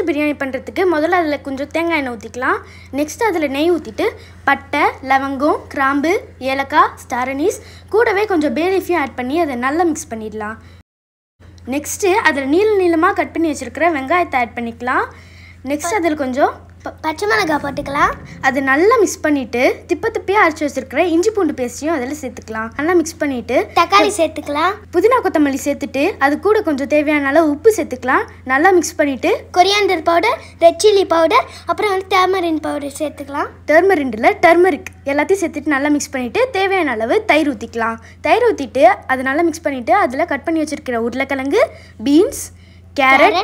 கேசர் பிரியாணி பண்ணுறதுக்கு முதல்ல அதில் கொஞ்சம் தேங்காய் எண்ணெய் ஊற்றிக்கலாம் நெக்ஸ்ட் அதில் நெய் ஊற்றிட்டு பட்டை லவங்கம் கிராம்பு ஏலக்காய் ஸ்டாரனீஸ் கூடவே கொஞ்சம் பேலீஃபியும் ஆட் பண்ணி அதை நல்லா மிக்ஸ் பண்ணிடலாம் நெக்ஸ்ட்டு அதில் நீள நீளமாக கட் பண்ணி வச்சுருக்கிற வெங்காயத்தை ஆட் பண்ணிக்கலாம் நெக்ஸ்ட் அதில் கொஞ்சம் பச்சை மிளகாய் போட்டுக்கலாம் அது நல்லா மிக்ஸ் பண்ணிவிட்டு திப்ப திப்பையாக அரைச்சி வச்சிருக்கிற இஞ்சி பூண்டு பேஸ்ட்டையும் அதில் சேர்த்துக்கலாம் நல்லா மிக்ஸ் பண்ணிவிட்டு தக்காளி சேர்த்துக்கலாம் புதினா கொத்தமல்லி சேர்த்துட்டு அது கூட கொஞ்சம் தேவையான அளவு உப்பு சேர்த்துக்கலாம் நல்லா மிக்ஸ் பண்ணிவிட்டு coriander powder red chilli powder அப்புறம் வந்து டர்மரின் பவுடர் சேர்த்துக்கலாம் டர்மரின்டில் டர்மரிக் எல்லாத்தையும் சேர்த்துட்டு நல்லா மிக்ஸ் பண்ணிவிட்டு தேவையான அளவு தயிர் ஊற்றிக்கலாம் தயிர் ஊற்றிட்டு அது நல்லா மிக்ஸ் பண்ணிவிட்டு அதில் கட் பண்ணி வச்சுருக்கிற உருளைக்கிழங்கு பீன்ஸ் கேரட்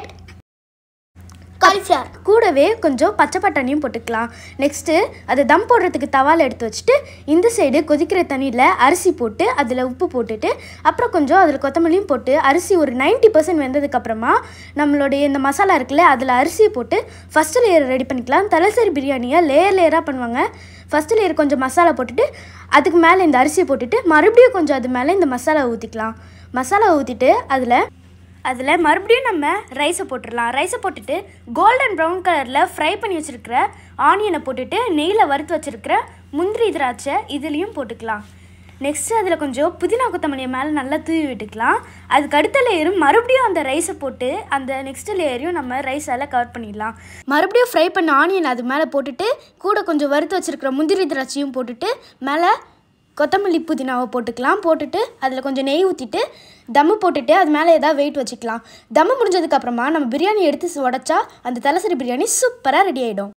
காலிஃப்ளவர் கூடவே கொஞ்சம் பச்சை பட்டாணியும் போட்டுக்கலாம் நெக்ஸ்ட்டு அதை தம் போடுறதுக்கு தவால் எடுத்து வச்சுட்டு இந்த சைடு கொதிக்கிற தண்ணியில் அரிசி போட்டு அதில் உப்பு போட்டுட்டு அப்புறம் கொஞ்சம் அதில் கொத்தமல்லியும் போட்டு அரிசி ஒரு நைன்ட்டி பர்சன்ட் வெந்ததுக்கப்புறமா நம்மளுடைய இந்த மசாலா இருக்குல்ல அதில் அரிசியை போட்டு ஃபஸ்ட்டு லேயர் ரெடி பண்ணிக்கலாம் தலைசரி பிரியாணியை லேயர் லேயராக பண்ணுவாங்க ஃபஸ்ட்டு லேயர் கொஞ்சம் மசாலா போட்டுட்டு அதுக்கு மேலே இந்த அரிசியை போட்டுட்டு மறுபடியும் கொஞ்சம் அது மேலே இந்த மசாலா ஊற்றிக்கலாம் மசாலா ஊற்றிட்டு அதில் அதில் மறுபடியும் நம்ம ரைஸை போட்டுடலாம் ரைஸை போட்டுட்டு கோல்டன் ப்ரௌன் கலரில் ஃப்ரை பண்ணி வச்சுருக்கிற ஆனியனை போட்டுட்டு நெய்யில் வறுத்து வச்சுருக்கிற முந்திரி திராட்சை இதுலேயும் போட்டுக்கலாம் நெக்ஸ்ட்டு அதில் கொஞ்சம் புதினா கொத்தமல்லியை மேலே நல்லா தூவி விட்டுக்கலாம் அதுக்கு அடுத்த லேயரும் மறுபடியும் அந்த ரைஸை போட்டு அந்த நெக்ஸ்ட் லேயரையும் நம்ம ரைஸால் கவர் பண்ணிடலாம் மறுபடியும் ஃப்ரை பண்ண ஆனியன் அது மேலே போட்டுட்டு கூட கொஞ்சம் வறுத்து வச்சுருக்கிற முந்திரி திராட்சையும் போட்டுட்டு மேலே கொத்தமல்லி புதினாவை போட்டுக்கலாம் போட்டுட்டு அதில் கொஞ்சம் நெய் ஊற்றிட்டு தம்மு போட்டுட்டு அது மேலே ஏதாவது வெயிட் வச்சுக்கலாம் தம்மு முடிஞ்சதுக்கப்புறமா நம்ம பிரியாணி எடுத்து உடச்சா அந்த தலைசரி பிரியாணி சூப்பராக ரெடி ஆகிடும்